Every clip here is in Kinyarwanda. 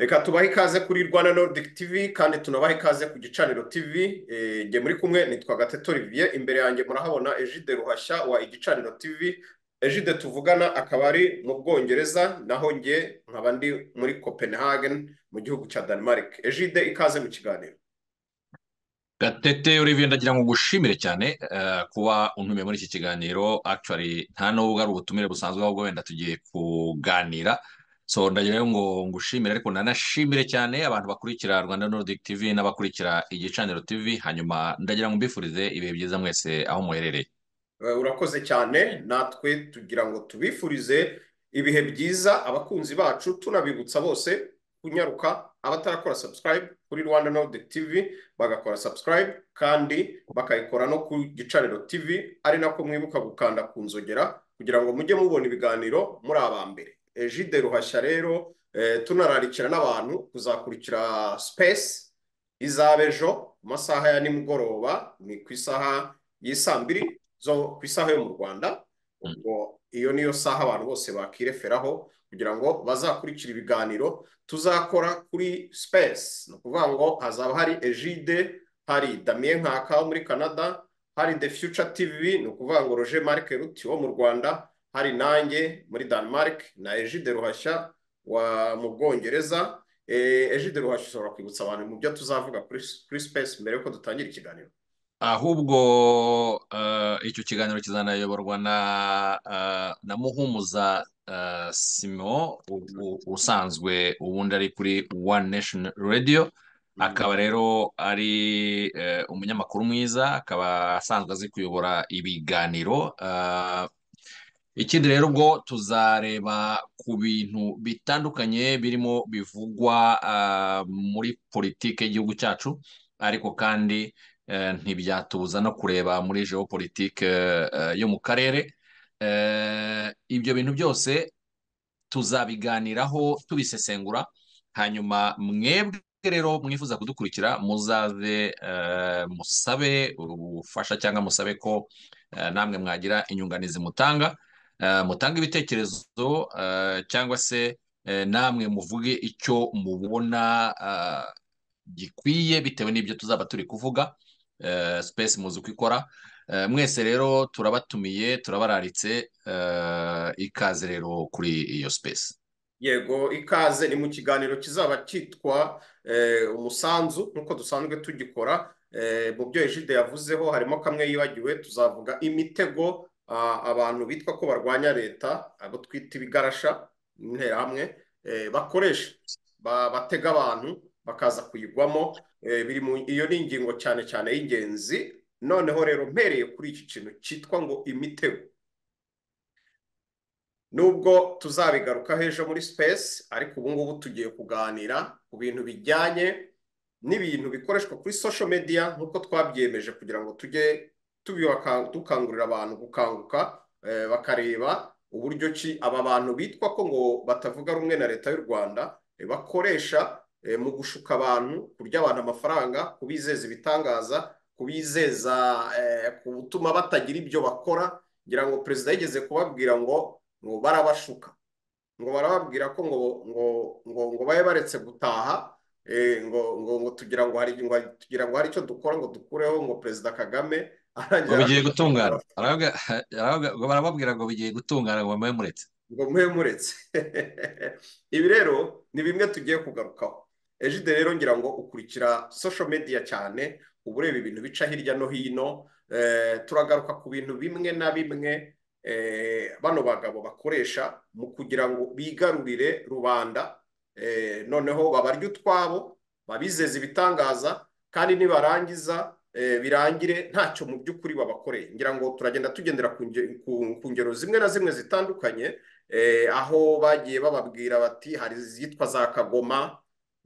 reka tubahe ikaze kuri rwanda nordic tv kandi tunabahe ikaze ku gicaniro tv njye eh, muri kumwe nitwa gateto riviye imbere yanjye murahabona ejide ruhashya wa igicaniro tv ejide tuvugana akaba ari mu bwongereza naho njye nkaba ndi muri copenhagen mu gihugu cya Danemark ejide ikaze mu kiganiro gatete Olivier ndagira ngo ngushimire cyane eh, kuba untumiye muri iki kiganiro actually nta n'ubwo ari ubutumire busanzwe ahubwo wenda tugiye kuganira so ndagira ngo ngushimire ariko nanashimire cyane abantu bakurikira rwanda nordic tv n'abakurikira igicaniro tv hanyuma ndagira ngo mbifurize ibihe byiza mwese aho muherereye eh, urakoze cyane natwe tugira ngo tubifurize ibihe byiza abakunzi bacu tunabibutsa bose kunyaruka abatarakora subscribe kuri rwanda nordic tv bagakora subscribe kandi bakayikora no ku gicaniro tv ari nako mwibuka gukanda ku nzogera kugira ngo mujye mubona ibiganiro muri aba mbere Eh, jide ruhashya rero eh, tunararikira n'abantu kuzakurikira sipesi izaba ejo ku masaha ya nimugoroba ni ku isaha y'isaa mbiri zo ku isaha yo mu rwanda ubwo iyo niyo saha abantu bose bakireferaho kugira ngo bazakurikire ibiganiro tuzakora kuri sipesi ni ukuvuga ngo hazaba hari ejide hari damien nkaka muri canada hari the future tv ni ukuvuga ngo roger marike ruti wo mu rwanda hari nanjye muri denmark na ejide ruhashya mu bwongereza ejide eh, ruhashya ushobora kwibutsa abantu mu byo tuzavuga kuri sipesi mbere y'uko dutangira ikiganiro ahubwo eh, icyo kiganiro kizanayoborwa na eh, na muhumuza simo usanzwe ubundi ari kuri one Nation Radio akaba rero ari umunyamakuru mwiza akaba asanzwe azi kuyobora ibiganiro ikindi rero ubwo tuzareba ku bintu bitandukanye birimo bivugwa ah, muri politiki y'igihugu cyacu ariko kandi eh, ntibyatubuza no kureba muri geopolitike eh, yo mu karere eh, ibyo bintu byose tuzabiganiraho tubisesengura hanyuma mwebwe rero mwifuza kudukurikira muzaze musabe ubufasha cyangwa musabe ko namwe mwagira inyunganizi mutanga Eh, mutange ibitekerezo eh, cyangwa se eh, namwe muvuge icyo mubona gikwiye bitewe n'ibyo tuzaba turi kuvuga sipesi muzi uko ikora mwese rero turabatumiye turabararitse ikaze rero kuri iyo sipesi yego ikaze ni mu kiganiro kizaba cyitwa umusanzu nk'uko dusanzwe tugikora mu byo ejide yavuzeho harimo kamwe yibagiwe tuzavuga imitego abantu bitwa ko barwanya leta abo twita ibigarasha interahamwe eh, bakoresha batega abantu bakaza kuyigwamo eh, iyo ni ingingo cyane cyane y'ingenzi noneho rero mpereye kuri iki kintu cyitwa ngo imitego nubwo tuzabigaruka ejo muri sipesi ariko ubu ngubu tugiye kuganira ku bintu bijyanye n'ibintu bikoreshwa kuri sosho mediya nk'uko twabyemeje kugira ngo tujye dukangurira abantu gukanguka eh, bakareba uburyo ki aba bantu bitwa ko ngo batavuga rumwe na leta y'u rwanda eh, bakoresha eh, mu gushuka abantu kurya abantu amafaranga kubizeza ibitangaza kubizeza gutuma batagira ibyo bakora kugira ngo perezida yigeze kubabwira ngo ngo barabashuka ngo barababwira ko ngo ngo ngo ngo babe baretse gutaha ngo ngo ngo tugira ngo hari icyo dukora ngo dukureho ngo perezida kagame ngo bigiye gutungana barababwira ngo bigiye gutungana ngo mube muretse ngo mube muretse ibi rero ni bimwe tugiye kugarukaho ejide rero ngira ngo ukurikira sosho mediya cyane ubureba ibintu bica hirya no hino eh, turagaruka ku bintu bimwe na bimwe eh, bano bagabo bakoresha mu kugira ngo bigarurire rubanda eh, noneho babarye utwabo babizeza ibitangaza kandi nibarangiza Eh, birangire ntacyo mu by'ukuri babakoreye ngira ngo turagenda tugendera ku ngero zimwe na zimwe zitandukanye eh, aho bagiye bababwira bati hari izitwa za kagoma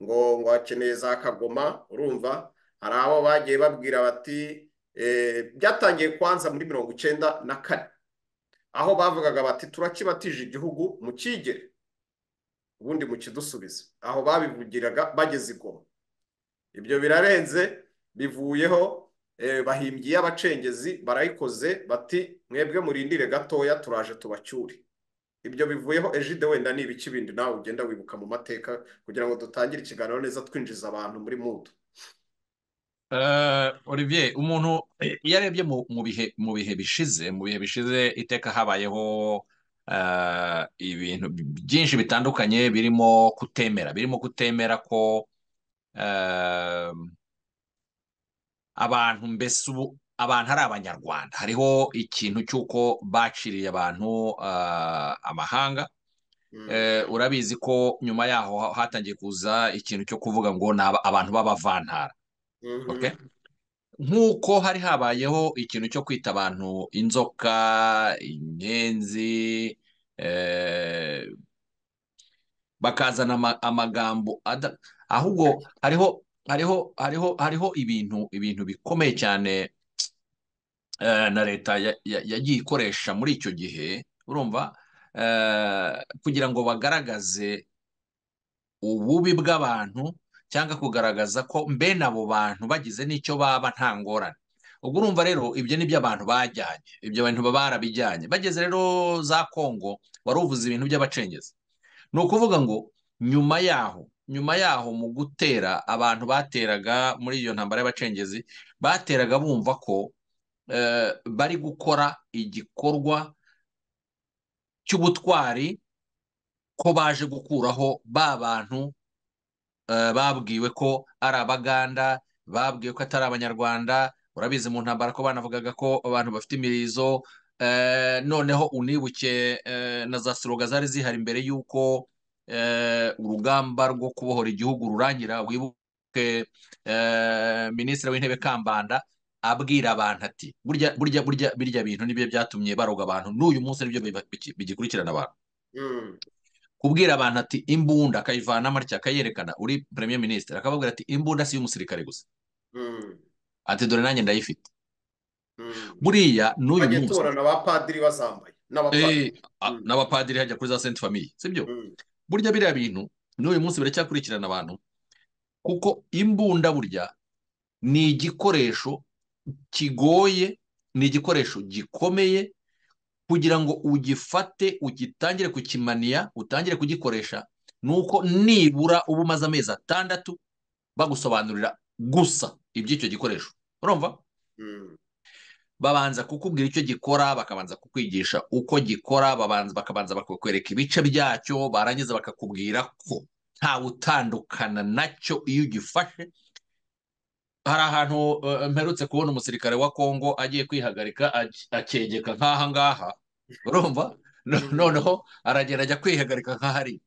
ngo ngo hakeneye za kagoma urumva hari aho bagiye babwira bati eh, byatangiye kwanza muri mirongo icyenda na kane aho bavugaga bati turakibatije igihugu mu kigere ubundi mu kidusubiza aho babivugiraga bageze igoma ibyo birarenze bivuyeho eh, bahimbyiye abacengezi barayikoze bati mwebwe murindire gatoya turaje tubacyure ibyo bivuyeho ejide wenda ni ibiki bindi nawe ugenda wibuka mu mateka kugira ngo dutangire ikiganiro neza twinjiza abantu muri mudu eh, Olivier umuntu eh, iyo arebye mu bihe bishize mu bihe bishize iteka habayeho ibintu byinshi bitandukanye birimo kutemera birimo kutemera ko abantu mbese ubu abantu ari abanyarwanda hariho ikintu cy'uko baciriye abantu ah, amahanga hmm. eh, urabizi ko nyuma yaho hatangiye kuza ikintu cyo kuvuga ngo ni abantu b'abavantara hmm. nk'uko hari habayeho ikintu cyo kwita abantu inzoka inyenzi eh, bakazana amagambo ahubwo hariho hariho hariho hariho ibintu ibintu bikomeye cyane eh, na leta yagiye ikoresha muri icyo gihe urumva eh, kugira ngo bagaragaze ububi bw'abantu cyangwa kugaragaza ko mbene abo bantu bagize n'icyo baba nta ngorane ubwo urumva rero ibyo ni byo bajyanye ibyo bantu barabijyanye bageze rero za kongo wari uvuze ibintu by'abacengezi ni ukuvuga ngo nyuma yaho nyuma yaho mu gutera abantu bateraga muri iyo ntambara y'abacengezi bateraga bumva ko eh, bari gukora igikorwa cy'ubutwari ko baje gukuraho ba bantu eh, babwiwe ko ari abaganda babwiwe ko atari abanyarwanda urabizi mu ntambara ko banavugaga ko abantu bafite imirizo eh, noneho unibuke na za siroga zari zihari mbere y'uko Eh, urugamba rwo kubohora igihugu rurangira wibuke eh, minisitiri w'intebe kambanda abwira abantu ati burya burya burya birya bintu nibyo byatumye baroga abantu n'uyu munsi nibyo bigikurikirana abantu hmm. kubwira abantu ati imbunda akayivanamo atya akayerekana uri premier minisitiri akababwira ati imbunda si iy'umusirikare gusa hmm. ati dore nanjye ndayifite hmm. buriya n'uyu munsi n'abapadiri bazambaye eh, n'abapadiri hajya kuri za senti famiye si burya biriya bintu n'uyu munsi biracyakurikirana abantu kuko imbunda burya ni igikoresho kigoye ni igikoresho gikomeye kugira ngo ugifate ugitangire kukimaniya utangire kugikoresha ni uko nibura uba umaze amezi atandatu bagusobanurira gusa iby'icyo gikoresho urumva hmm. babanza kukubwira icyo gikora bakabanza kukwigisha uko gikora babanza bakabanza bakakwereka ibice byacyo barangiza bakakubwira ko ntawe utandukana nacyo iyo ugifashe hari ahantu eh, mperutse kubona umusirikare wa kongo agiye kwihagarika akegeka nk'aha ngaha urumva noneho aragenda ajya kwihagarika nk'ahariya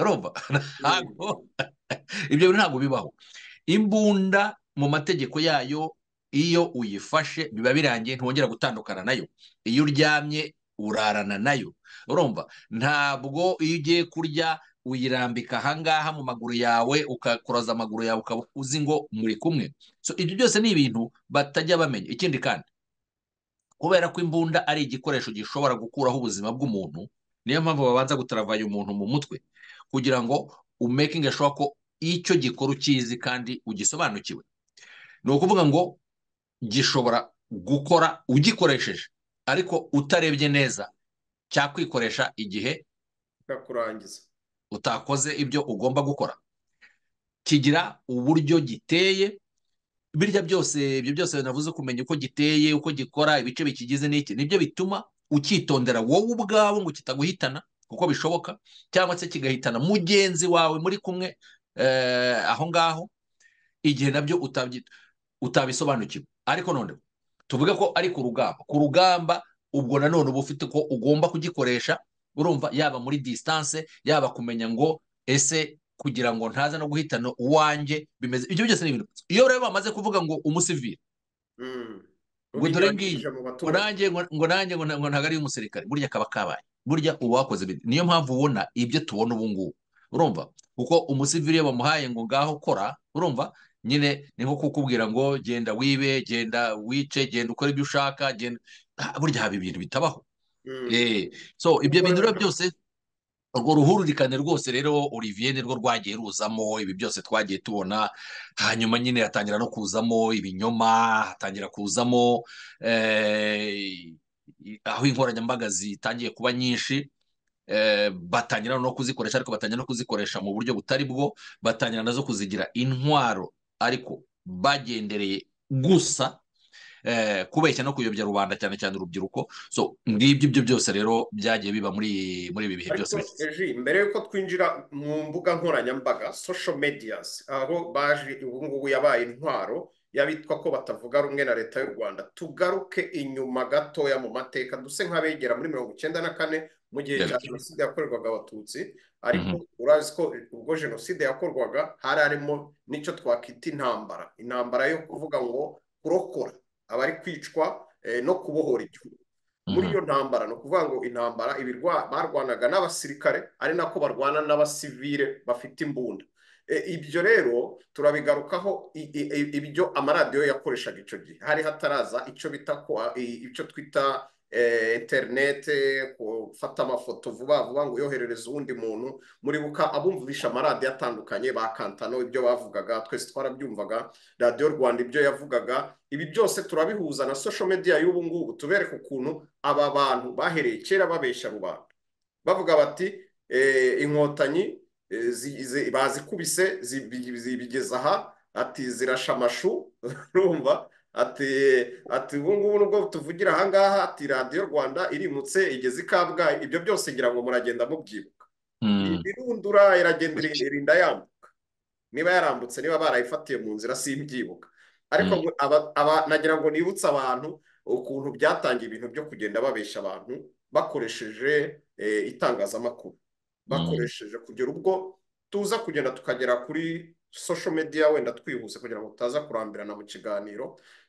urumva ibyo ntabwo bibaho imbunda mu mategeko yayo iyo uyifashe biba birangiye ntongera gutandukana nayo iyo uryamye urarana nayo urumva ntabwo iyo ugiye kurya uyirambika ahangaha mu maguru yawe ukakuraza amaguru yawe ukaba uzi ngo muri kumwe ibyo byose ni ibintu batajya bamenya ikindi kandi kubera ko imbunda ari igikoresho gishobora gukuraho ubuzima bw'umuntu niyo mpamvu babanza gutaravaye umuntu mu mutwe kugira ngo umekinge shuwa ko icyo gikora ukizi kandi ugisobanukiwe ni ukuvuga ngo gishobora gukora ugikoresheje ariko utarebye neza cyakwikoresha igihe utakurangiza utakoze ibyo ugomba gukora kigira uburyo giteye birya byose ibyo byose navuze kumenya uko giteye uko gikora ibice bikigize n'iki nibyo bituma ucyitondera wowe ubwawe ngo kitaguhitana kuko bishoboka cyangwa se kigahitana mugenzi wawe muri kumwe eh, aho ngaho igihe nabyo utabisobanukiwe ariko none tuvuge ko ari ku rugamba ku rugamba ubwo nanone uba ufite ko ugomba kugikoresha urumva yaba muri disitanse yaba kumenya ngo ese kugira ngo ntaza no guhitana uwanjye bimeze ibyo byose ni ibintu iyo rero bamaze kuvuga ngo umusivire mm. ngo dore ngiyo ngo nanjye ngo ntabwo ari umusirikare burya kaba kabaye burya uwakoze niyo mpamvu ubona ibyo tubona ubu ngubu urumva kuko umusivire bamuhaye ngo ngaho kora urumva nyine ni kukubwira ngo genda wibe genda wice genda ukore ibyo ushaka genda burya haba ibintu bitabaho hmm. eh, so ibyo bintu rero byose urwo ruhuririkane rwose rero olivier nirwo rwagiye ruzamo ibi byose twagiye tubona hanyuma nyine hatangira no kuzamo ibinyoma hatangira kuzamo eh, aho inkoranyambaga zitangiye kuba nyinshi eh, batangira no kuzikoresha ariko batangira no kuzikoresha mu buryo butari bwo batangira nazo kuzigira intwaro ariko bagendereye gusa eh, kubeshya no kuyobya rubanda cyane cyane urubyiruko so ngibyo ibyo byose rero byagiye biba muri muri ibi bihe byose mbere y'uko twinjira mu mbuga nkoranyambaga social medias aho baje ubu ngubu yabaye intwaro y'abitwa ko batavuga rumwe na leta y'u rwanda tugaruke inyuma gatoya mu mateka duse nk'abegera muri mirongo icyenda na kane mu gihe cya jenoside yakorerwaga abatutsi ariko mm-hmm. urazi ko ubwo jenoside yakorwaga hari harimo n'icyo twakita intambara intambara yo kuvuga ngo kurokora abari kwicwa eh, no kubohora igihugu muri mm-hmm. iyo ntambara ni ukuvuga ngo intambara ibirwa barwanaga n'abasirikare ari nako barwana n'abasivire bafite imbunda eh, ibyo rero turabigarukaho ibyo amaradiyo yakoreshaga icyo gihe hari hataraza icyo bita icyo twita Eh, interineti gufata eh, amafoto vuba vuba ngo uyoherereze uwundi muntu muribuka abumvisha amaradiyo atandukanye ba kantano ibyo bavugaga twese twarabyumvaga radiyo rwanda ibyo yavugaga ibi byose turabihuza na sosho mediya y'ubu ngubu tubereke ukuntu aba bantu bahereye kera babeshya rubanda bavuga bati eh, inkotanyi bazikubise zibigeza aha ati zirasha amashu urumva ati ati ubu ngubu nubwo tuvugira ahangaha ati radiyo rwanda irimutse igeze i ibyo byose ngira ngo muragenda mubyibuka hmm. ibirundura iragenda irinda yambuka niba yarambutse niba barayifatiye mu nzira simbyibuka ariko hmm. nagira ngo nibutse abantu ukuntu byatangiye ibintu byo kugenda babesha abantu bakoresheje eh, itangazamakuru hmm. bakoresheje kugera ubwo tuza kugenda tukagera kuri social media wenda twihuse kugira ngo utaza kurambirana mu kiganiro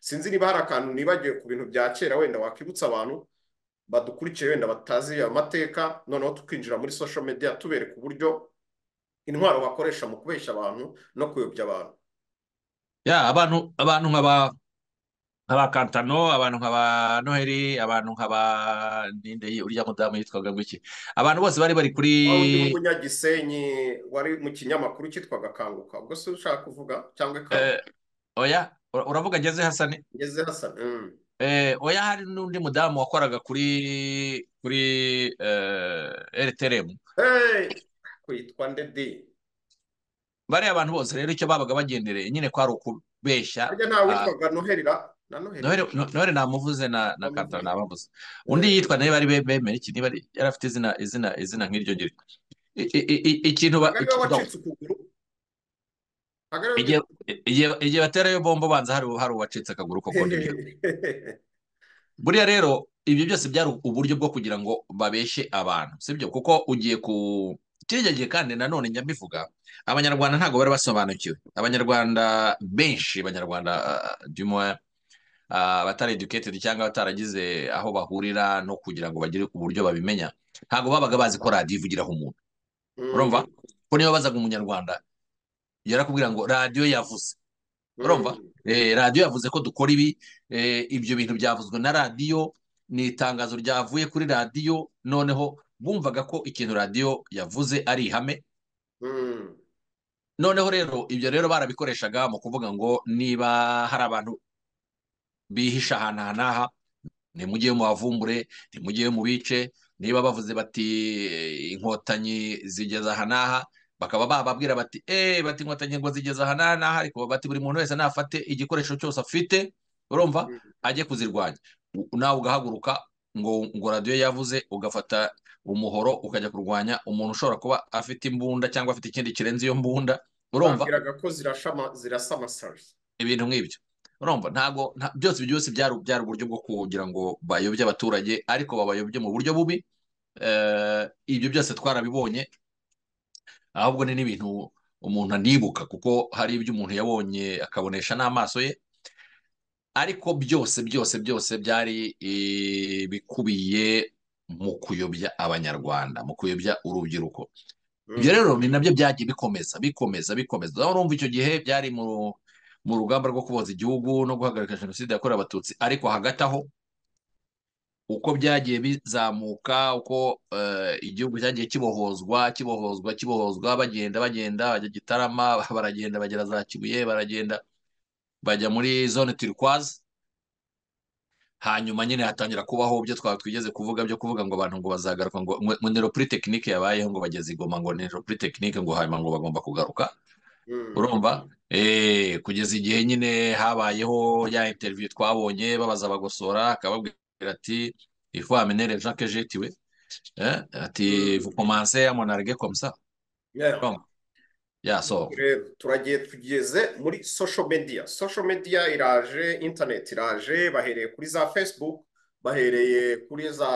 sinzi niba hari akantu nibagiwe ku bintu bya kera wenda wakibutsa abantu badukurikiye wenda batazi amateka noneho tukinjira muri social media tubereka uburyo intwaro bakoresha mu kubeshya abantu no kuyobya abantu abantu abantu nk'aba nk'aba abantu nk'aba Noheri abantu nk'aba ninde uriya mudamu yitwaga ngo iki abantu bose bari bari kuri umunyagisenyi wari mu kinyamakuru cyitwaga kanguka ubwo se ushaka kuvuga cyangwa eh, oya uravuga ngeze hasane ngeze hasane mm. eh, oya hari n'undi mudamu wakoraga kuri kuri rtrm eh, kwitwa ndedi bariya abantu bose rero icyo babaga bagendereye nyine kwari ari ukubeshya ntawe ah. noherera noheli noheli namuvuze na na karita nababuze undi eh. yitwa nayo bari bemera iki niba yari afite izina izina izina nk'iryo ngiryo ikintu igihe baterayo bombo banza hari uwacitse akaguru koko nibyo buriya rero ibyo byose byari uburyo bwo kugira ngo babeshe abantu sibyo kuko ugiye ku kiriya gihe kandi nanone njya mbivuga abanyarwanda ntabwo bari basobanukiwe abanyarwanda benshi abanyarwanda uh, dumwa Ah, abatari educated cyangwa bataragize aho bahurira no kugira ngo bagire uburyo babimenya ntabwo babaga bazi ko radiyo ivugiraho umuntu urumva mm. ko niba bazaga umunyarwanda yarakubwira ngo radiyo yavuze urumva mm. eh, radiyo yavuze ko dukora ibi eh, ibyo bintu byavuzwe na radiyo ni itangazo ryavuye kuri radiyo noneho bumvaga ko ikintu radiyo yavuze ari ihame mm. noneho rero ibyo rero barabikoreshaga mu kuvuga ngo niba hari abantu bihisha ahantu aha n'aha nimujye mu bavumbure nimujye mu bice niba bavuze bati eh, inkotanyi zigeze aha n'aha bakaba bababwira bati eee eh, bati inkotanyi ngo zigeze aha n'aha n'aha ariko bati buri muntu wese nafate igikoresho cyose afite urumva mm. ajye kuzirwanya nawe ugahaguruka ngo ngo radiyo yavuze ugafata umuhoro ukajya kurwanya umuntu ushobora kuba afite imbunda cyangwa afite ikindi kirenze iyo mbunda urumva ko zirasa amasari ibintu nk'ibyo urumva ntabwo byose byose byari uburyo bwo kugira ngo bayobye abaturage ariko babayobye mu buryo bubi eh, ibyo byose twarabibonye ahubwo ni n'ibintu umuntu anibuka kuko hari ibyo umuntu yabonye akabonesha n'amaso ye ariko byose byose byose byari eh, bikubiye mu kuyobya abanyarwanda mu kuyobya urubyiruko mm. ibyo rero ni nabyo byagiye bikomeza bikomeza bikomeza urumva icyo gihe byari mu mu rugamba rwo kuboza igihugu no guhagarika jenoside yakorewe abatutsi ariko hagati aho uko byagiye bizamuka uko eh, igihugu cyagiye kibohozwa kibohozwa kibohozwa bagenda bagenda bajya gitarama baragenda bagera za kibuye baragenda bajya muri zone turikwazi hanyuma nyine hatangira kubaho ibyo twaba twigeze kuvuga byo kuvuga ngo abantu ngo bazagaruka ngo ngo nero puri tekinike yabayeho ngo bageze igoma ngo nero puri tekinike ngo hanyuma ngo bagomba kugaruka Hmm. urumva eh, kugeza igihe nyine habayeho ya interiviyu twabonye babaza bagosora akababwira ati ifu amenere jacques jetiwe eh, ati vukomanse ya monarge komsa turagiye tugeze muri social media social media iraje internet iraje bahereye kuri za facebook bahereye kuri za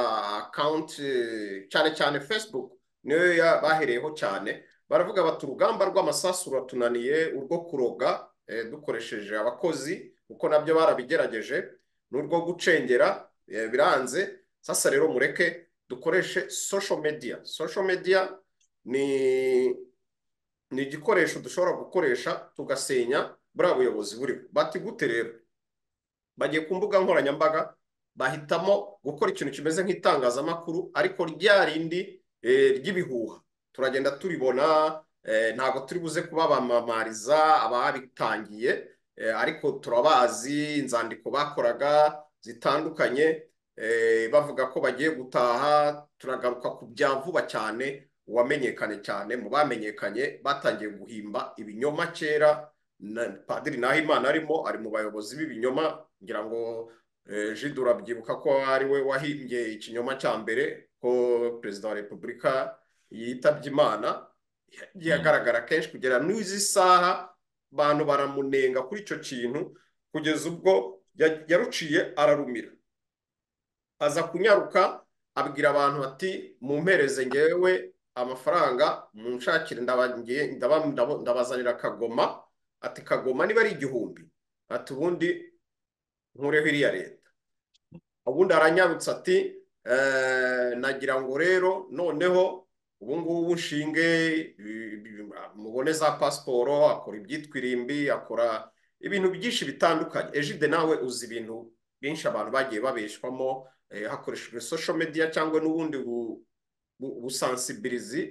account eh, cyane cyane facebook niyo bahereyeho cyane baravuga bati urugamba rw'amasasu ruratunaniye urwo kuroga eh, dukoresheje abakozi kuko nabyo barabigerageje n'urwo gucengera eh, biranze sasa rero mureke dukoreshe social media social media ni ni igikoresho dushobora gukoresha tugasenya buriya buyobozi buriho bati gute rero bagiye ku mbuga nkoranyambaga bahitamo gukora ikintu kimeze nk'itangazamakuru ariko rya rindi eh, ry'ibihuha turagenda turibona eh, ntabwo turi buze kubabamamariza ababitangiye eh, ariko turabazi inzandiko bakoraga zitandukanye eh, bavuga ko bagiye gutaha turagaruka ku bya vuba cyane uwamenyekanye cyane mu bamenyekanye batangiye guhimba ibinyoma kera padiri nahimana arimo ari mu bayobozi b'ibinyoma ngira ngo jidura urabyibuka ko ari we wahimbye ikinyoma cya mbere ko perezida wa repubulika yitabye imana mm. yagaragara kenshi kugera n'izi saha bantu baramunenga kuri icyo kintu kugeza ubwo yaruciye ararumira aza kunyaruka abwira abantu bati mumpereze ngewe amafaranga munshakire ndabazanira kagoma ati kagoma niba ari igihumbi ati ubundi nkureho iriya leta ubundi aranyarutse ati eh, nagira ngo rero noneho ubu ngubu ushinge eh, mubone za pasiporo akora ibyitwirimbi akora ibintu byinshi bitandukanye ejide nawe uzi ibintu byinshi abantu bagiye babeshwamo eh, hakoreshejwe social media cyangwa n'ubundi busansibirizi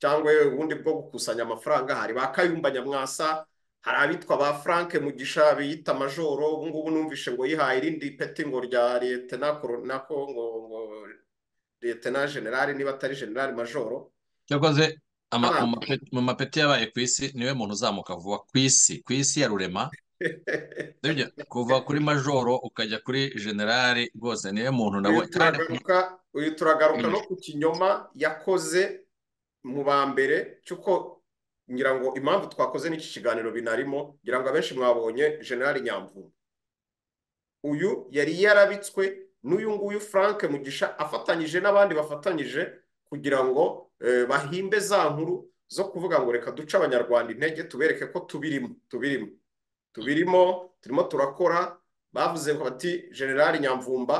cyangwa ubundi bwo gukusanya amafaranga hari ba kayumba nyamwasa hari abitwa ba frank mugisha biyita majoro ubu ngubu numvishe ngo yihaye irindi peti ngo rya liyetena nako ngo liyetena generale niba atari generale majoro cyakoze mu mapeti ah. yabaye ku isi niwe muntu uzamuka vuba ku isi ku isi ya rurema kuva kuri majoro ukajya kuri generali rwose niwe muntu nawe uyu turagaruka no mm. ku kinyoma yakoze mu ba mbere cy'uko ngira ngo impamvu twakoze n'iki kiganiro binarimo ngira ngo abenshi mwabonye generali nyamvumba uyu yari yarabitswe n'uyu nguyu frank mugisha afatanyije n'abandi bafatanyije kugira ngo Eh, bahimbe za nkuru zo kuvuga ngo reka duce abanyarwanda intege tubereke ko tubirimo tubirimo tubirimo turimo turakora bavuze ngo bati generali nyamvumba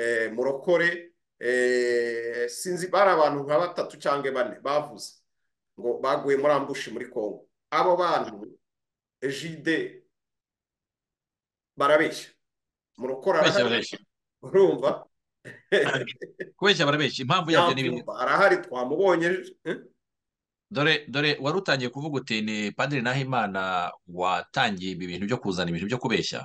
eh, murokore eh, sinzi bari abantu nka batatu cyangwa bane bavuze ngo baguye muri ambushi muri Congo abo bantu ejide barabeshya murokora urumva kubeshya barabeshya impamvu yabyo n'ibindi arahari twamubonye hm? dore dore wari utangiye kuvuga uti ni padiri nahimana watangiye ibi bintu byo kuzana ibintu byo kubeshya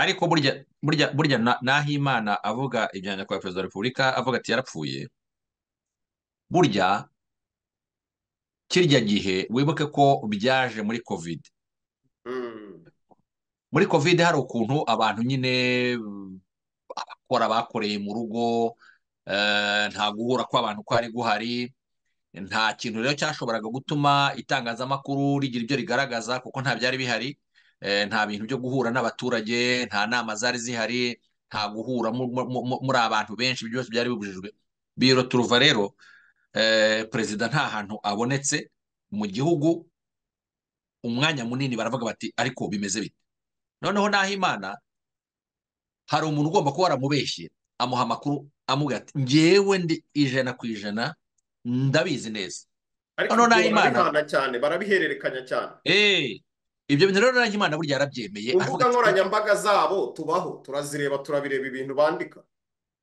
ariko burya burya burya nahimana avuga ibya nyakubahwa perezida wa repubulika avuga ati yarapfuye burya kirya gihe wibuke ko byaje muri kovide hmm. muri kovide hari ukuntu abantu nyine abakora bakoreye mu rugo eh, nta guhura kw'abantu ko ari guhari nta kintu rero cyashoboraga gutuma itangazamakuru rigira ibyo rigaragaza kuko nta byari bihari eh, nta bintu byo guhura n'abaturage nta nama zari zihari nta guhura muri abantu benshi byose byari bibujijwe biro turuva rero eh, perezida nta hantu abonetse mu gihugu umwanya munini baravuga bati ariko bimeze bite noneho n'aho imana hari umuntu ugomba kuba waramubeshye amuha amakuru amuga ati ngewe ndi ijana ku ijana ndabizi neza hano nta cyane barabihererekanya cyane eh, ibyo bintu rero nanjye imana burya yarabyemeye imbuga nkoranyambaga zabo tubaho turazireba turabireba ibintu bandika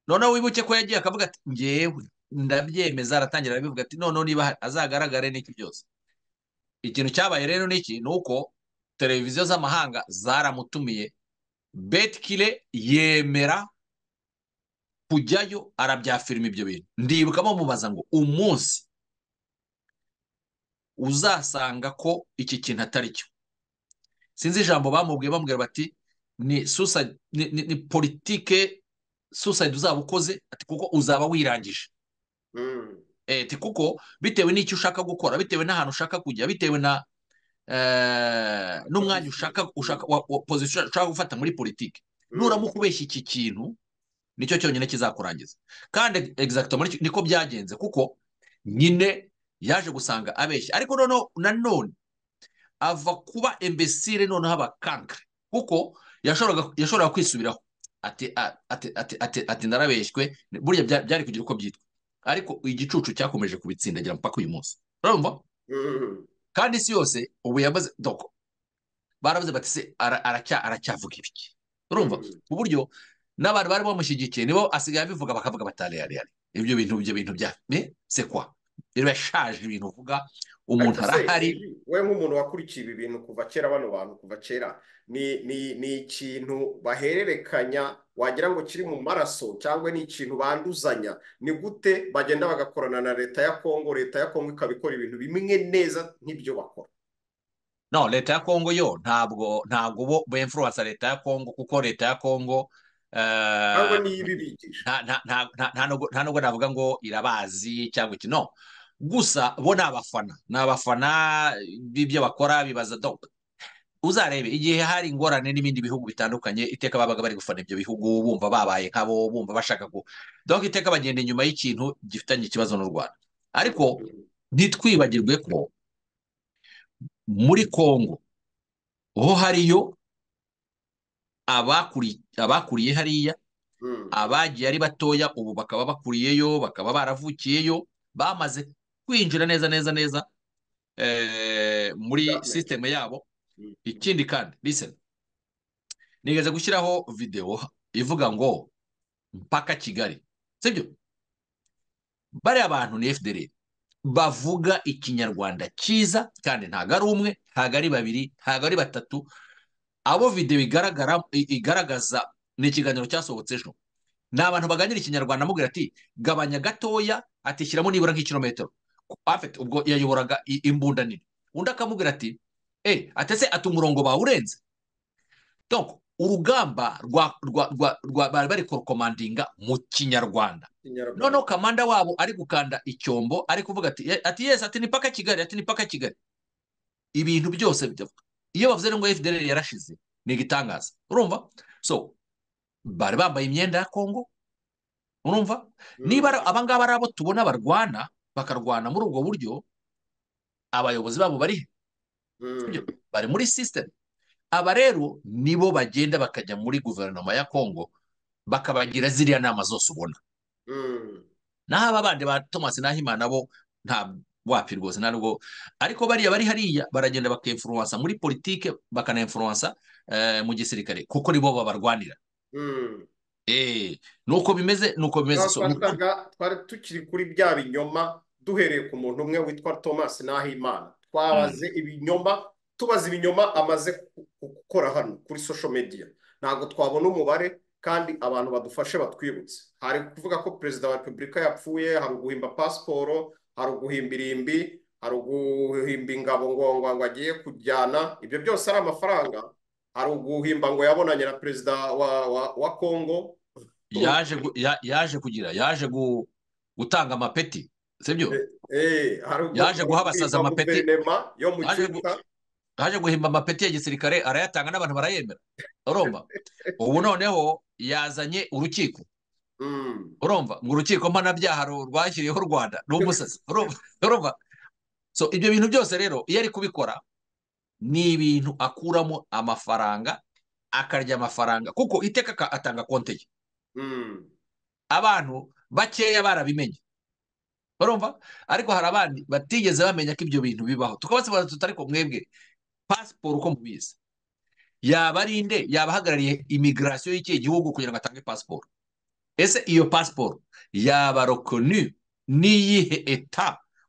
noneho wibuke ko yagiye akavuga ati ngewe ndabyemeza aratangira arabivuga ati noneho niba azagaragare n'iki byose ikintu cyabaye rero ni iki ni uko televiziyo z'amahanga zaramutumiye betikire yemera kujyayo arabyafirima ibyo bintu ndibuka bamubaza ngo umunsi uzasanga ko iki kintu atari cyo sinzi ijambo bamubwiye bamubwira bati ni ni politike susayidi uzaba ukoze kuko uzaba wirangije hmm. eh, kuko bitewe n'icyo ushaka gukora bitewe n'ahantu ushaka kujya bitewe na Eh, n'umwanya ushaka ushaka pozisiyo ushaka gufata muri politiki hmm. nuramuka ubeshya iki kintu nicyo cyonyine kizakurangiza kandi egizagitoma niko byagenze kuko nyine yaje gusanga abeshya ariko noneho nanone ava kuba embesire noneho aba kankare kuko yashoboraga kwisubiraho ati ati ati ati ati narabeshywe burya byari kugira uko byitwa ariko igicucu cyakomeje kubitsindagira mpaka uyu munsi urumva hmm. kandi isi yose ubu yamaze doko barabuze bati se aracyavuga ibiki urumva ku buryo n'abantu bari bamushyigikiye nibo asigaye abivuga bakavuga batareyareyare ibyo bintu ibyo bintu bya sekwa birashaje ibintu uvuga umuntu arahari we nk'umuntu wakurikiye ibi bintu kuva kera bano bantu kuva kera ni ikintu bahererekanya wagira ngo kiri mu maraso cyangwa ni ikintu banduzanya ni gute bagenda bagakorana na leta ya kongo leta ya kongo ikabikora ibintu bimwe neza nk'ibyo bakora no leta ya kongo yo ntabwo ntabwo bo influence leta ya kongo kuko leta ya kongo eh, nta nubwo navuga ngo irabazi cyangwa iki no gusa bo ni abafana ni abafana b'ibyo bakora bibaza dope uzarebe igihe hari ingorane n'ibindi bihugu bitandukanye iteka babaga bari gufana ibyo bihugu bumva babaye nk'abo bumva bashaka ko donc iteka bagenda inyuma y'ikintu gifitanye ikibazo n'u rwanda ariko ntitwibagirwe ko muri congo ho hariyo abakuriye hariya hmm. abagiye ari batoya ubu bakaba bakuriyeyo bakaba baravukiyeyo bamaze kwinjira neza neza neza eh, muri sisiteme yabo mm. ikindi kandi liseni nigeze gushyiraho videwo ivuga ngo mpaka kigali sibyo bariya bantu ni fdr bavuga ikinyarwanda cyiza kandi ntabwo ari umwe ntabwo ari babiri ntabwo ari batatu abo videwo igaragaza ni ikiganiro cyasohotse ejo ni abantu baganira ikinyarwanda amubwira ati gabanya gatoya atishyiramo shyiramo nibura nk'ikirometero afite ubwo yayoboraga imbunda nini undi akamubwira ati eee eh, atese ati umurongo bawurenze urugamba bari bari korokomandinga mu kinyarwanda noneho kamanda wabo ari gukanda icyombo ari kuvuga ati eh, ati “ Yes ati ni paka kigali ati ni paka kigali ibintu byose iyo bavuze ngo fdr yarashize ni igitangaza urumva so bari bambaye imyenda ya kongo urumva mm. niba abangaba ari abo tubona barwana bakarwana muri ubwo buryo abayobozi babo bari hmm. bari muri sisiteme aba rero nibo bagenda bakajya muri guverinoma ya kongo bakabagira ziriya nama zose ubona hmm. naho aba bandi ba thomas nahimana bo nta wapi rwose ntabwo ariko bariya bari hariya baragenda bakinfuruwansa muri politike bakanainfuruwansa eh, mu gisirikare kuko nibo babarwanira hmm. eh, nuko bimeze uko bimeze twari tukiri kuri bya binyoma duhereye ku muntu umwe witwa thomas nahimana twabaze hmm. ibinyoma tubaza ibinyoma amaze gukora hano kuri social media ntabwo twabona umubare kandi abantu badufashe batwibutse hari kuvuga ko perezida wa repubulika yapfuye hari uguhimba pasiporo hari uguhimba irimbi hari uguhimba ingabo ngo ngo agiye kujyana ibyo byose ari amafaranga hari uguhimba ngo yabonanye na perezida wa kongo yaje kugira yaje gutanga amapeti sibyo yaje guha abasaza amapeti yaje guhimba amapeti ya gisirikare arayatanga n'abantu barayemera urumva ubu noneho yazanye urukiko urumva ngo urukiko mpanabyaha rwashyiriyeho u rwanda ni umusazi urumva so ibyo bintu byose rero iyo ari kubikora ni ibintu akuramo amafaranga akarya amafaranga kuko iteka atanga konti ye hmm. abantu bakeya barabimenye barumva ariko hari abandi batigeze bamenya ko ibyo bintu bibaho tukabasobanurira tutari ko mwebwe pasiporo uko mubizi yaba ari inde yaba ahagarariye imigirasiyo y'ikihe gihugu kugira ngo atange pasiporo ese iyo pasiporo yaba rokoni n'iyihe eta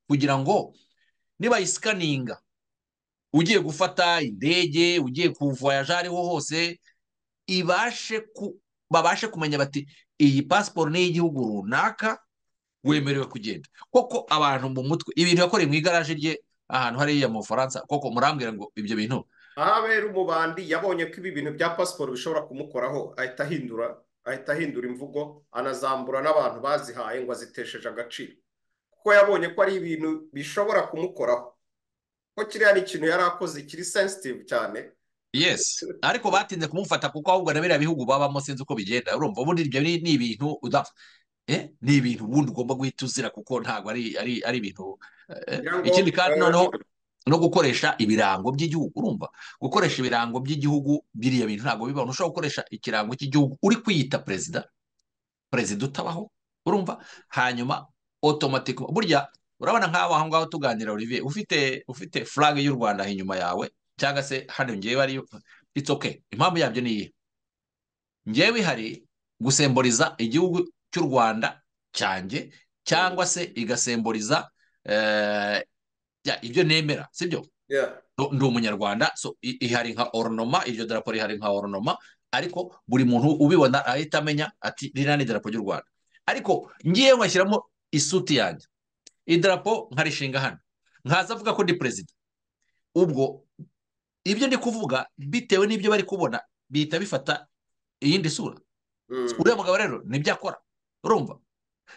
kugira ngo nibayisikaninga ugiye gufata indege ugiye kuvoyaja ariho hose ibashe babashe kumenya bati iyi pasiporo ni iy'igihugu runaka wemerewe kugenda koko abantu mu mutwe ibintu yakoreye mu igaraje rye ahantu hariya mu bufaransa koko murambwira ngo ibyo bintu ahabera umubandi yabonye ko ibi bintu bya pasiporo bishobora kumukoraho ahita ahindura ahita ahindura imvugo anazambura n'abantu bazihaye ngo azitesheje agaciro kuko yabonye ko ari ibintu bishobora kumukoraho ko kiriya ni ikintu yari akoze kiri sensitive cyane yes ariko batinze kumufata kuko ahubwo na biriya bihugu babamo sinzi uko bigenda urumva ubundi ibyo ni ibintu udapfa Eh? ni ibintu ubundi ugomba guhita uzira kuko ntabwo ari ibintu eh, ikindi kandi noneho no gukoresha ibirango by'igihugu urumva gukoresha ibirango by'igihugu biriya bintu ntabwo bibaho ntushobora gukoresha ikirango cy'igihugu uri kwiyita perezida perezida utabaho urumva hanyuma otomatike burya urabona nk'aho aho ngaho tuganira olivier ufite ufite furage y'u rwanda inyuma yawe cyangwa se hano ngewe ariyo okay impamvu yabyo ni iyihe ngewe ihari gusemboriza igihugu cy'u rwanda cyanjye cyangwa se igasemburiza eh, ibyo nemera sibyo ndi umunyarwanda ihari nka oronoma iryo darapo rihari nka oronoma ariko buri muntu ubibona ahita amenya ati ririya ni idarapo ry'u rwanda ariko ngiye nkashyiramo isuti yanjye idarapo nkarishinga hano nkaza avuga ko ndi perezida ubwo ibyo ndi kuvuga bitewe n'ibyo bari kubona bihita bifata iyindi sura hmm. uriya mugabo rero nibyo akora urumva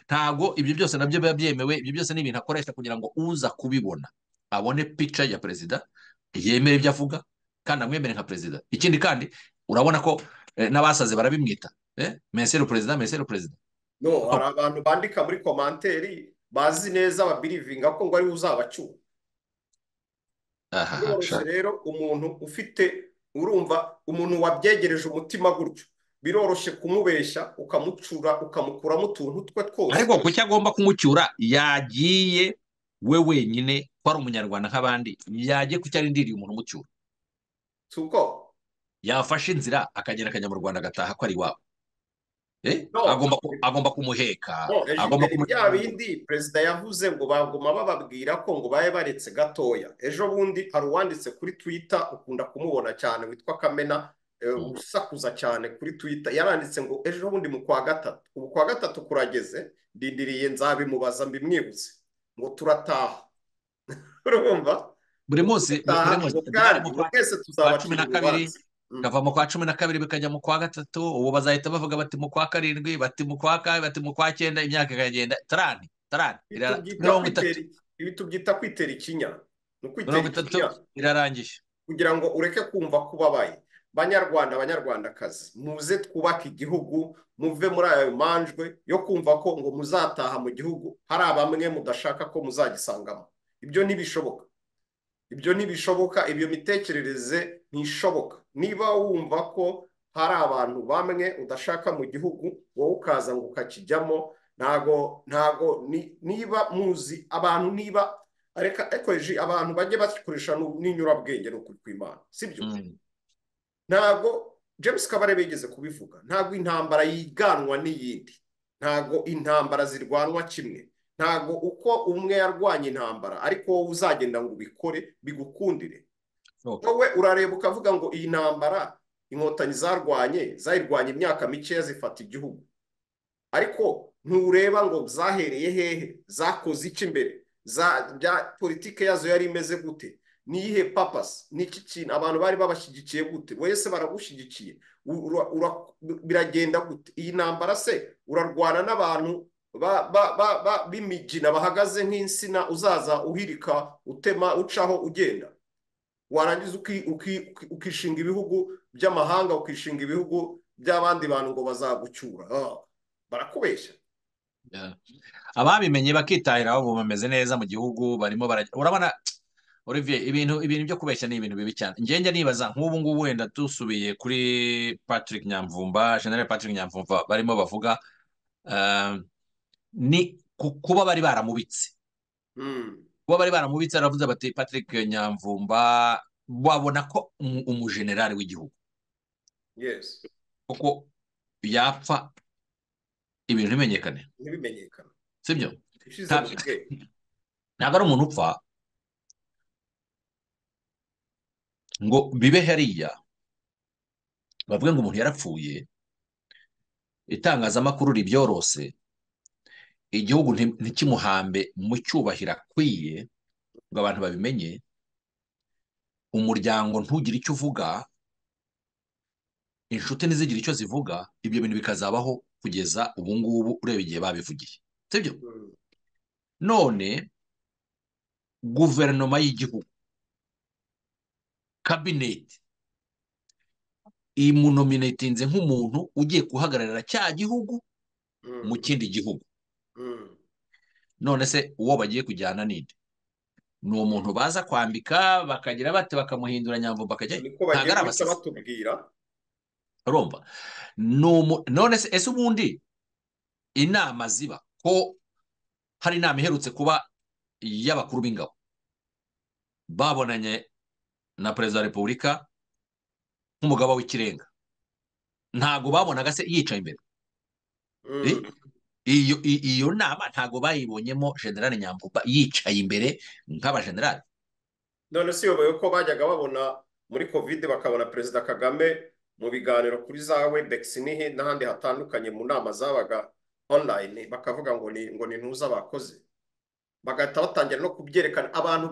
ntabwo ibyo byose nabyo biba byemewe ibyo byose ni ibintu akoresha kugira ngo uza kubibona abone pica ya perezida yemere ibyo avuga kandi amwemere nka perezida ikindi kandi urabona ko eh, n'abasaze barabimwita mesero perezida mesero perezida no hari abantu bandika muri komanteri bazi neza babirivinga ko ngo ariwe uzabacyura rero umuntu ufite urumva umuntu wabyegereje umutima gutyo biroroshye kumubeshya ukamucura ukamukuramo utuntu twe twose ariko kuki agomba kumucyura yagiye we wenyine ko ari umunyarwanda nk'abandi yagiye kuki arindiriye umuntu umucyura si uko yafashe inzira akagera akajya mu rwanda agataha ko ari iwabo eh? agomba kumuheka bya bindi perezida yavuze ngo baguma bababwira ko ngo babe baretse gatoya ejo bundi hari uwanditse kuri twita ukunda kumubona cyane witwa kamena Eh, hmm. usakuza cyane kuri twitter yaranditse ngo ejo bundi mu kwa gatatu ubu kwa gatatu kurageze ndindiriye nzabimubaza mbimwibutse ngo turataha urumva buri munsi twese tuzaba cumi na kabiri kava hmm. mu kwa cumi na kabiri bikajya mu kwa gatatu ubu bazahita bavuga bati mu kwa karindwi bati mu kwa kane bati mu kwa cyenda imyaka ikagenda tarani tarani mirongo itatu ibi tubyita kwitera ikinya ni ukwitera ikinya irarangiye kugira ngo ureke kumva ko ubabaye banyarwanda banyarwandakazi muze twubake igihugu muve muri ayo manjwe yo kumva ko ngo muzataha mu gihugu hari abamwe mudashaka ko muzagisangamo ibyo ntibishoboka ibyo ntibishoboka ibyo mitekerereze ntishoboka niba wumva ko hari abantu bamwe udashaka mu gihugu wowe ukaza ngo ukakijyamo ntago ntago niba muzi abantu niba areka ekoji abantu bajye bakoresha n'inyurabwenge ni ukuri kw'imana si byo mm. ntabwo james kabarebe yigeze kubivuga ntabwo intambara yiganwa n'iyindi ntabwo intambara zirwanwa kimwe ntabwo uko umwe yarwanya intambara ariko wowe uzagenda ngo ubikore bigukundire wowe urareba ukavuga ngo iyi ntambara inkotanyi zarwanye zayirwanya imyaka mikeya zifata igihugu ariko ntureba ngo zahereye hehe zakoze iki imbere za politiki yazo yari imeze gute niyihe papasi niki kintu abantu bari babashyigikiye gute wese baragushyigikiye biragenda gute iyi ntambara se urarwana n'abantu b'imigina bahagaze nk'insina uzaza uhirika utema ucaho ugenda warangiza ukishinga ibihugu by'amahanga ukishinga ibihugu by'abandi bantu ngo bazagucyura ah, barakubeshya ababimenye bakitahiraho ubu bameze neza mu gihugu barimo urabona olivier ibintu ibintu byo kubeshya ni ibintu bibi cyane ngenge nibaza nk'ubu ngubu wenda dusubiye kuri patrick nyamvumba general patrick nyamvumba barimo bavuga ehm, ni kuba bari baramubitse hmm. kuba bari baramubitse baravuze bati patrick nyamvumba babona ko umujenerali w'igihugu kuko yapfa ibintu bimenyekane ntibimenyekane si byo ntabwo ari umuntu upfa ngo bibe hariya bavuga ngo umuntu yarapfuye itangazamakuru ribyorose igihugu ntikimuhambe mu cyubahiro akwiye ngo abantu babimenye umuryango ntugire icyo uvuga inshuti ntizigire icyo zivuga ibyo bintu bikazabaho kugeza ubu ngubu ureba igihe babivugiye sibyo mm. none guverinoma y'igihugu kabineti imunominetinze nk'umuntu ugiye guhagararira cya gihugu hmm. mu kindi gihugu hmm. none se uwo bagiye kujyana ninde ni umuntu baza kwambika bakagira bate bakamuhindura nyamvumba akajyayo ntabwo ari abasasi none se ese ubundi inama ziba ko hari inama iherutse kuba y'abakuru b'ingabo babonanye na perezida wa repubulika nkumugabo w'ikirenga ntabwo babonaga se mm. eh? yicaye imbere iyo nama ntabwo bayibonyemo generale nyamvumba yicaye imbere nk'abajenerali none si uyoboye ko bajyaga babona muri kovide bakabona perezida kagame mu biganiro kuri za webegisi n'ahandi hatandukanye mu nama zabaga online bakavuga ngo ngo ni ntuza bakoze bagahita batangira no kubyerekana abantu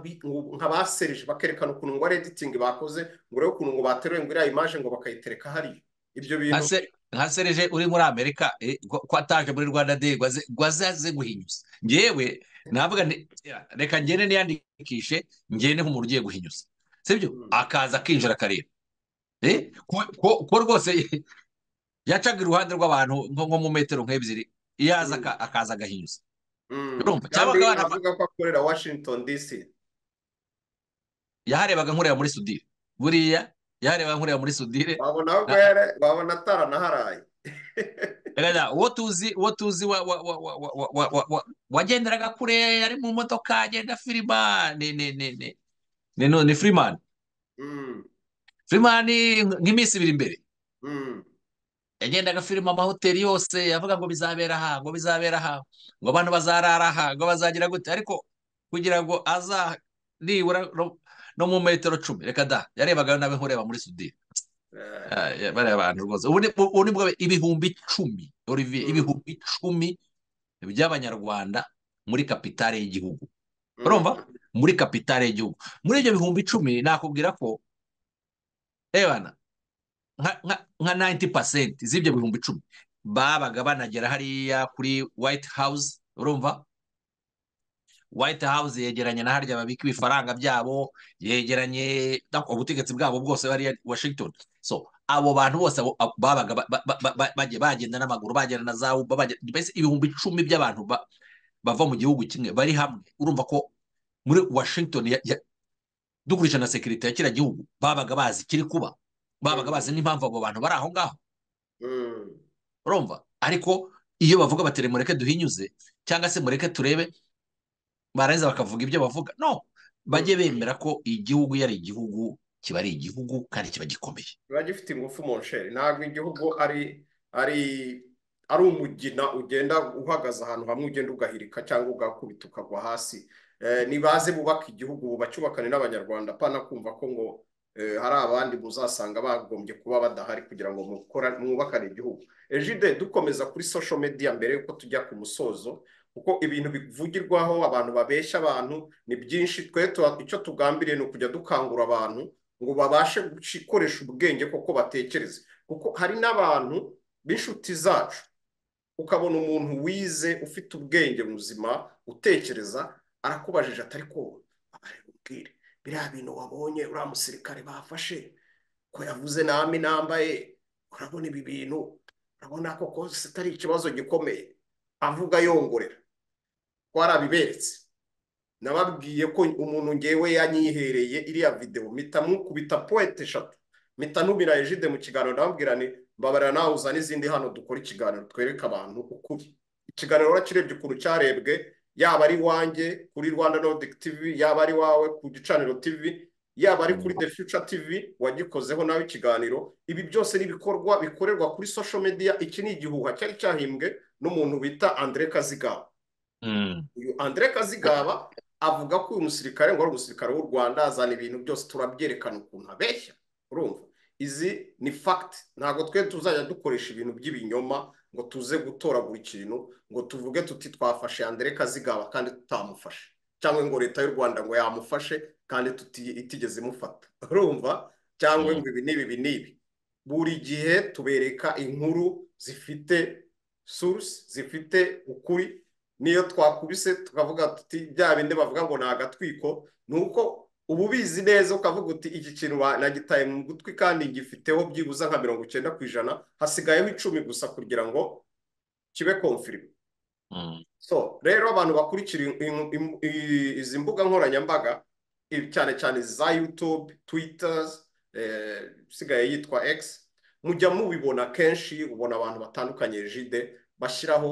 nka ba serije bakerekana ukuntu ngo editingi bakoze ngo urebe ukuntu ngo bateruye ngo iriya imaje ngo bakayitereka hariya ibyo bintu nka serije uri muri amerika eh, ko ataje muri rwanda de rwazaze guhinyuza ngewe navuga reka ngende niyandikishe ngende nk'umuntu ugiye guhinyuza sibyo hmm. akaza akinjira akareba eh? ko rwose yacaga iruhande rw'abantu nko mu metero nk'ebyiri yaza hmm. akaza agahinyuza avuga ko akorera washington dc yaharebaga nkorera muri sudire buriya yaharebaga nkorera muri sudire wabona ataranaharaye uwo tuzi uwo tuzi wagenderaga kure ari mu modoka agenda firimani ni firimani firimani nk'iminsi ibiri imbere yagendaga afirima amahoteli yose yavuga ngo bizabera aha ngo bizabera aha ngo abantu bazarara aha ngo bazagira gute ariko kugira ngo azanibura no mu metero cumi reka da yarebaga nawe nkureba muri sudire eh. ah, bariya bantu rwose ubu ni ibihumbi icumi olivier mm. ibihumbi icumi by'abanyarwanda muri kapitale y'igihugu urumva mm. muri kapitale y'igihugu muri ibyo bihumbi icumi nakubwira ko rebana eh, nka nayinti pasenti z'ibyo bihumbi icumi babaga banagera hariya kuri White hawuze urumva wayiti hawuze yegeranye na harya babika ibifaranga byabo yegeranye ubutegetsi bwabo bwose bari washington so abo bantu bose babaga bagenda n'amaguru bagenda na za uba ibihumbi icumi by'abantu bava mu gihugu kimwe bari hamwe urumva ko muri washington dukurikije na sekirite ya kiriya gihugu babaga bazi ikiri kuba babaga mm. bazi n'impamvu abo bantu bari aho ngaho mm. urumva ariko iyo bavuga bati mureke duhinyuze cyangwa se mureke turebe barangiza bakavuga ibyo bavuga no bajye mm. bemera ko igihugu yari igihugu kiba ari igihugu kandi kiba gikomeye kiba gifite ingufu mu nsheri ntabwo igihugu ari ari ari umugina ugenda uhagaze ahantu hamwe ugenda ugahirika cyangwa ugakubita ukagwa hasi eh, ntibaze bubaka igihugu bacyubakane n'abanyarwanda apana kumva ko ngo Eh, hari abandi muzasanga bagombye kuba badahari kugira ngo mwubakane igihugu ejide dukomeza kuri sosho mediya mbere y'uko tujya ku musozo kuko ibintu bivugirwaho abantu babeshya abantu ni byinshi twe icyo tugambiriye ni ukujya dukangura abantu ngo babashe gukoresha ubwenge kuko batekereza kuko hari n'abantu b'inshuti zacu ukabona umuntu wize ufite ubwenge muzima utekereza arakubajije atari kubona ubwire biriya bintu wabonye uriya musirikare bafashe ko yavuze nami nambaye urabona ibi bintu urabona ko kose atari ikibazo gikomeye avuga yongorera twarabiberetse nababwiye ko umuntu ngewe yanyihereye iriya videwo mpita mukubita poete eshatu mpita nubira ejide mu kiganiro ndababwira ni mbabarira nawe uzana izindi hano dukora ikiganiro twereka abantu ukuri ikiganiro urakirebye ukuntu cyarebwe yaba ari iwanjye kuri rwanda nordic tv yaba ari iwawe ku gicaniro tv yaba ari kuri mm. the future tv wagikozeho nawe ikiganiro ibi byose ni ibikorwa bikorerwa kuri social media iki ni igihuha cyari cyahimbwe n'umuntu bita andre kazigaba mm. uyu andre kazigaba avuga ko uyu musirikare ngo ari umusirikare w'u rwanda azana ibintu byose turabyerekana ukuntu abeshya urumva izi ni fagiti ntabwo twe tuzajya dukoresha ibintu by'ibinyoma ngo tuze gutora buri ikintu ngo tuvuge tuti twafashe Andre kazigaba kandi tutamufashe cyangwa ngo leta y'u rwanda ngo yamufashe kandi itigeze imufata urumva cyangwa ngo ibi n'ibi n'ibi buri gihe tubereka inkuru zifite source zifite ukuri niyo twakubise tukavuga tuti bya bindi bavuga ngo ni agatwiko ni uko uba ubizi neza ukavuga uti iki kintu nagitaye mu gutwi kandi gifiteho byibuze nka mirongo icyenda ku ijana hasigayeho icumi gusa kugira ngo kibe komfirime hmm. so rero abantu bakurikira izi mbuga nkoranyambaga cyane cyane za yutube twitazi eh, isigaye yitwa X mujya mubibona kenshi ubona abantu batandukanye jide bashyiraho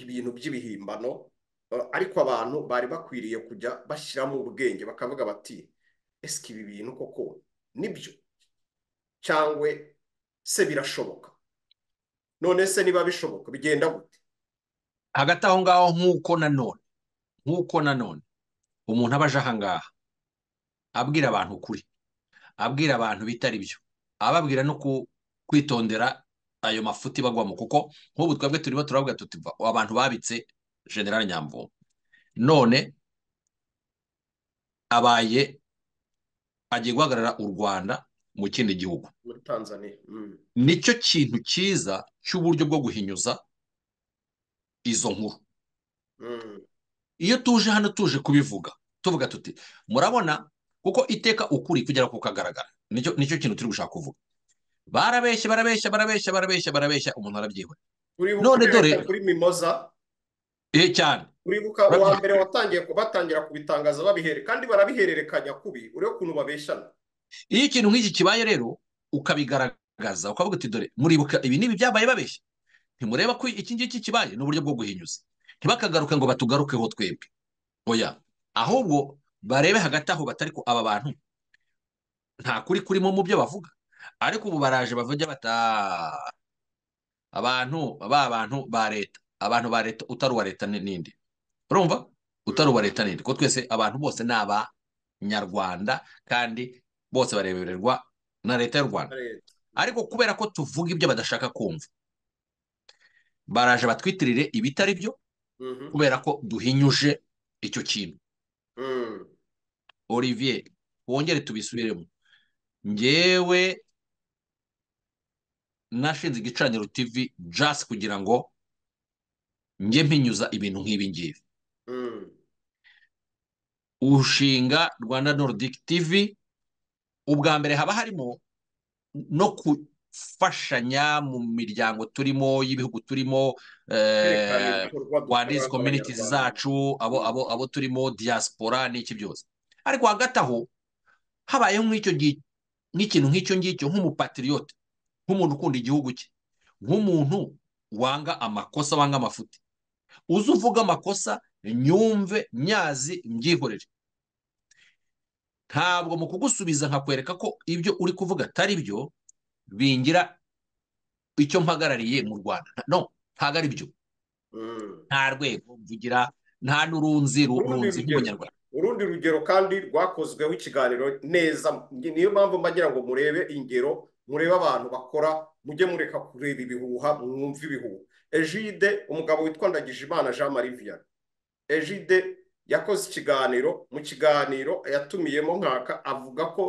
ibintu by'ibihimbano ariko abantu bari bakwiriye kujya bashyiramo ubwenge bakavuga bati esike ibi bintu koko nibyo cyangwa se birashoboka none se niba bishoboka bigenda gute hagati aho ngaho nk'uko nanone nk'uko nanone umuntu aba aje ahangaha abwira abantu ukuri abwira abantu bitari byo ababwira no kwitondera ayo mafuti bagwamo kuko nk'ubu twebwe turimo turavuga tuti abantu babitse general nyamvumba none abaye agiye guhagarara u rwanda mu kindi gihugu mm. nicyo kintu cyiza cy'uburyo bwo guhinyuza izo nkuru mm. iyo tuje hano tuje kubivuga tuvuga tuti murabona kuko iteka ukuri kugera ku kagaragara nicyo kintu turi gushaka kuvuga barabeshya barabeshya barabeshya barabeshya barabeshya umuntu arabyihorera none dore kuri mimoza ye cyane uribuka uwa mbere watangiye batangira kubitangaza babihere kandi barabihererekanya kubi urebe ukuntu babeshana iyo ikintu nk'iki kibaye rero ukabigaragaza ukavuga uti dore muribuka ibi n'ibi byabaye babeshya ntimureba ko iki ngiki kibaye ni uburyo bwo guhinyuza ntibakagaruke ngo batugarukeho twebwe oya ahubwo barebe hagati aho batari ko aba bantu nta kuri kurimo mu byo bavuga ariko ubu baraje bavuge bata abantu ba bantu ba leta abantu ba leta utari uwa leta n'indi urumva utari uwa leta n'indi kuko twese abantu bose ni abanyarwanda kandi bose barebererwa na leta y'u rwanda ariko kubera ko tuvuga ibyo badashaka kumva baraje batwitirire ibitari byo mm-hmm. kubera ko duhinyuje icyo kintu mm. olivier wongere tubisubiremo ngewe nashinze igicaniro TV jasi kugira ngo njye mpinyuza ibintu nk'ibi ngibi mm. ushinga rwanda nordic tv ubwa mbere haba harimo no gufashanya mu miryango turimo y'ibihugu turimo eh, rwandese communities zacu abo abo abo turimo diaspora n'iki byose ariko hagati aho habayeho nk'icyo nk'ikintu nk'icyo ngicyo nk'umupatiriyote nk'umuntu ukunda igihugu cye nk'umuntu wanga amakosa wanga amafuti uze uvuga amakosa nyumve nyazi mbyihorere ntabwo mu kugusubiza nkakwereka ko ibyo uri kuvuga atari byo bingira icyo mpagarariye mu rwanda no ntabwo ari byo hmm. nta rwego mvugira nta n'urunzi runzi rw'umunyarwanda urundi rugero kandi rwakozweho ikiganiro neza niyo mpamvu mbagira ngo murebe ingero murebe abantu bakora mujye mureka kureba ibihuha mwumve ibihuha ejide umugabo witwa ndagijimana jean marie vianney ejide yakoze ikiganiro mu kiganiro yatumiyemo nkaka avuga ko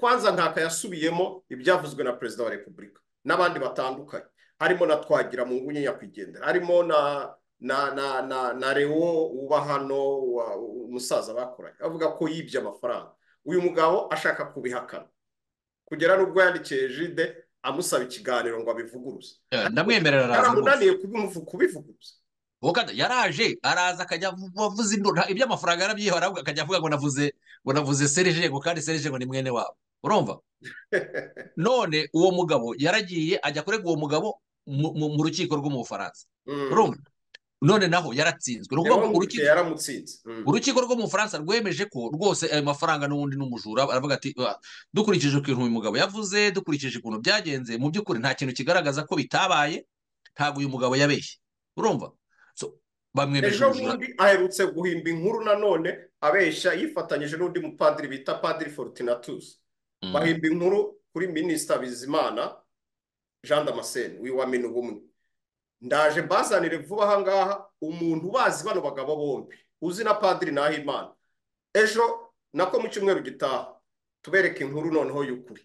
kwanza nkaka yasubiyemo ibyavuzwe na perezida wa repubulika n'abandi batandukanye harimo na twagira mu nguni nyakwigendera harimo na na na na na rewo uba hano umusaza bakoranye avuga ko yibye amafaranga uyu mugabo ashaka kubihakana kugera n'ubwo yandikiye jide amusaba ikiganiro ngo abivuguruze eh, ndamwemerera aramunaniye kubivuguruza yaraje araza akajya avuza induru iby'amafaranga yarabyihora akajya avuga ngo navuze ngo navuze serije ngo kandi serije ngo ni mwene wabo urumva none uwo mugabo yaragiye ajya kurega uwo mugabo mu rukiko rwo mu bufaransa mm. urumva none naho yaratsinzwe ni ukuvuga ngo urukiko rwo mu faransa rwemeje ko rwose ayo mafaranga n'ubundi n'umujura aravuga ati ah, dukurikije ukuntu uyu mugabo yavuze dukurikije ukuntu byagenze mu by'ukuri nta kintu kigaragaza ko bitabaye ntabwo uyu mugabo yabeshye urumva bamwemeje ejo bundi aherutse guhimba inkuru nanone abeshya yifatanyije n'undi mupadiri bita padiri fortinatusi hmm. bahimba inkuru kuri minisita bizimana jean damascene w'iwamena ubumwe ndaje mbazanire vuba aha umuntu ubazi bano bagabo bombi uzi na padiri nahimana ejo nako mu cyumweru gitaha tubereke inkuru noneho y'ukuri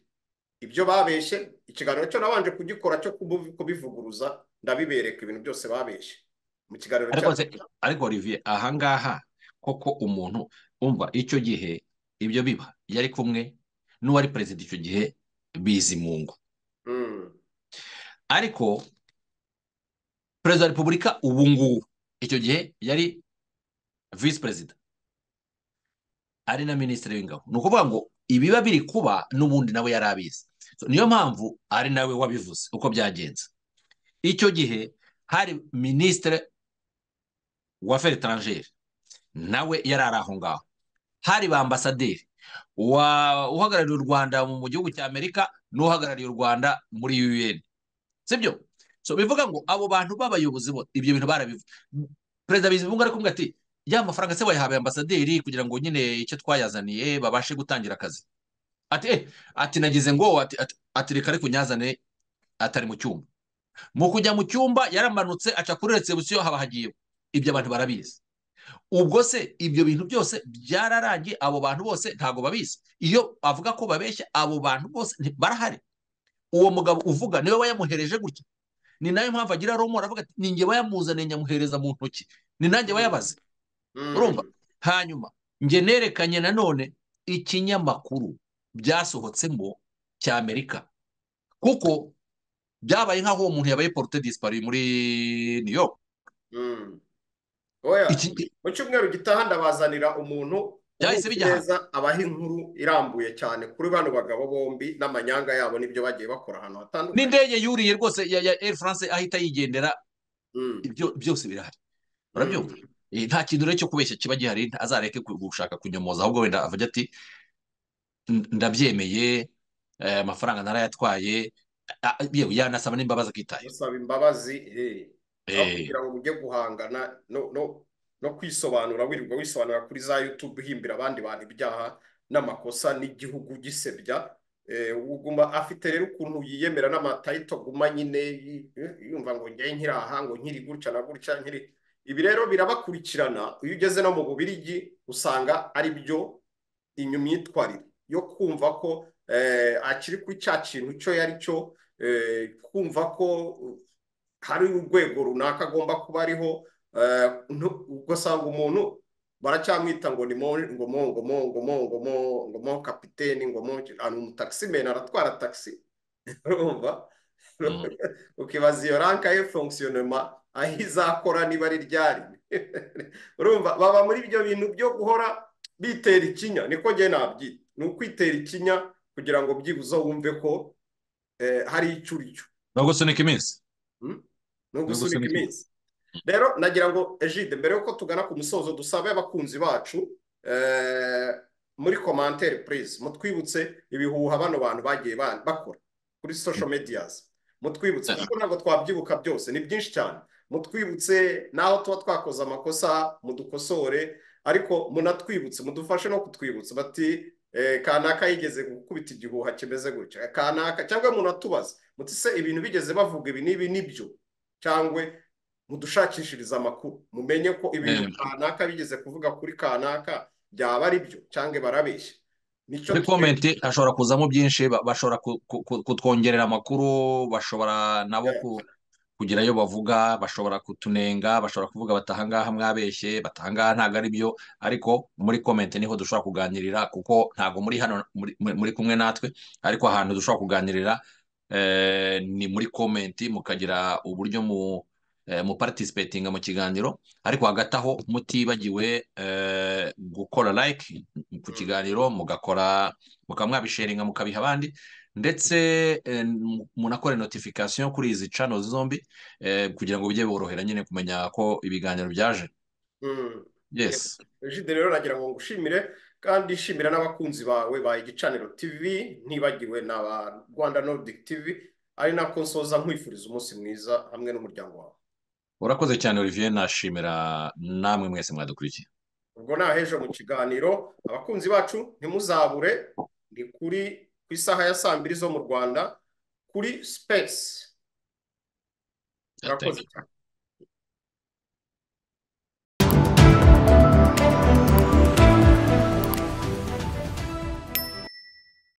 ibyo babeshye ikiganiro cyo nabanje kugikora cyo kubivuguruza ndabibereka ibintu byose babeshye mu kiganiro ariko olivier ahangaha koko umuntu umva icyo gihe ibyo biba yari kumwe n'uwari perezida icyo gihe bizi mu ngo hmm. ariko perezida wa repubulika ubu ngubu icyo gihe yari visi perezida ari na minisitiri w'ingabo ni ukuvuga ngo ibiba biri kuba n'ubundi nawe yari abizi niyo mpamvu ari nawe wabivuze uko byagenze icyo gihe hari minisitiri wa feretanjeri nawe yari ari aho ngaho hari ba ambasaderi uhagarariye u rwanda mu gihugu cya amerika n'uhagarariye u rwanda muri un sibyo so bivuga ngo abo bantu b'abayobozi bo ibyo bintu barabivuga perezida bizibunga ari kumwe ati ya mafaranga se wayahawe ambasaderi kugira ngo nyine icyo twayazaniye babashe gutangira akazi ati eh ati nagize ngo ati ati reka ariko unyazane atari mu cyumba mu kujya mu cyumba yaramanutse aca kuri resebusiyo haba hagiyeho ibyo abantu barabizi ubwo se ibyo bintu byose byararangiye abo bantu bose ntabwo babizi iyo avuga ko babeshya abo bantu bose barahari uwo mugabo uvuga niwe wayamuhereje gutya ni nayo mpamvu agira romora avuga ati njye bayamuzaniye nyamuhereza mu ntoki ni nanjye bayabaze mm. urumva hanyuma njye nerekanye nanone ikinyamakuru byasohotsemo cya amerika kuko byabaye nk'aho uwo muntu yabaye porute disipari muri new york mm. mu cyumweru gitaha ndabazanira umuntu byahise bijya abaha inkuru irambuye cyane kuri bano bagabo bombi n'amanyanga yabo n'ibyo bagiye bakora ahantu hatandukanye n'indege yuriye rwose ya air france ahita yigendera mm. byose birahari urabyumva mm. nta kintu rero cyo kubeshya kiba gihari azareke gushaka kunyomoza ahubwo wenda avuga ati ndabyemeye eh, amafaranga narayatwaye yewe yanasaba n'imbabazi akitaye gusaba imbabazi eh. kugira ngo ujye guhangana no no kwisobanura wirirwa wisobanura kuri za yutube uhimbira abandi bantu ibyaha n'amakosa n'igihugu gisebya eh, uguma afite rero ukuntu yiyemera n'amatayito guma nyine yumva ngo njye nkiri aha ngo nkiri gutya na gutya nkiri ibi rero birabakurikirana iyo ugeze no mu bubirigi usanga ari byo inyuma yitwarira yo kumva ko eh, akiri kuri cya kintu cyo yari cyo eh, kumva ko hari urwego runaka agomba kuba ariho Eh, ugasanga umuntu baracyamwita ngo ni ngo mo ngo mo ngo mo ngo mo ngo mo kapiteni ngo mo ah, umutakisimeni aratwara tagisi urumva mm. ukibaza iyo ranka ye fonkisiyonoma aho izakora niba ari ryari urumva baba muri ibyo bintu byo guhora bitera ikinya niko njye nabyita ni ukwitera ikinya kugira ngo byibuze wumve ko eh, hari icyo urya no gusunika iminsi hmm? no gusunika iminsi rero nagira ngo ejide mbere y'uko tugana ku musozo dusabe abakunzi bacu eh, muri komantere purize mutwibutse ibihuha bano bantu bagiye bakora kuri sosho mediyazi mutwibutse kuko ntabwo twabyibuka byose ni byinshi cyane mutwibutse n'aho tuba twakoze amakosa mudukosore ariko munatwibutse mudufashe no kutwibutsa bati eh, kanaka yigeze gukubita igihuha kimeze gutya kanaka cyangwa munatubaze mutise ibintu bigeze bavuga ibi n'ibi nibyo cyangwa mudushakishirize amakuru mumenye ko ibintu eh. kanaka bigeze kuvuga kuri kanaka byaba ari byo cyangwa barabeshya muri komenti hashobora kuzamo byinshi bashobora kutwongerera amakuru bashobora nabo eh. kugira ayo bavuga bashobora kutunenga bashobora kuvuga batahangaha mwabeshye batahangaha ntabwo ari byo ariko muri komenti niho dushobora kuganirira kuko ntabwo muri hano muri kumwe natwe ariko ahantu dushobora kuganirira eh, ni muri komenti mukagira uburyo mu Eh, mu mupartisipetinga mu kiganiro ariko hagati aho mutibagiwe eh, gukora like ku mm. kiganiro mugakora mukaba mwabisheringa mukabiha abandi ndetse eh, munakore notification kuri izi cano zombi kugira ngo bijye borohera nyine kumenya ko ibiganiro byaje mm. yesi jide rero nagira ngo ngushimire kandi shimira n'abakunzi bawe ba igicaniro tv ntibagiwe na ba rwanda nordic tv ari nako nsoza nkwifuriza umunsi mwiza hamwe n'umuryango wawe urakoze cyane olivier nashimira namwe mwese mwadukurikiye ubwo ni mu kiganiro abakunzi bacu ntimuzabure ni kuri ku isaha ya saa mbiri zo mu rwanda kuri sipesi urakoze cyane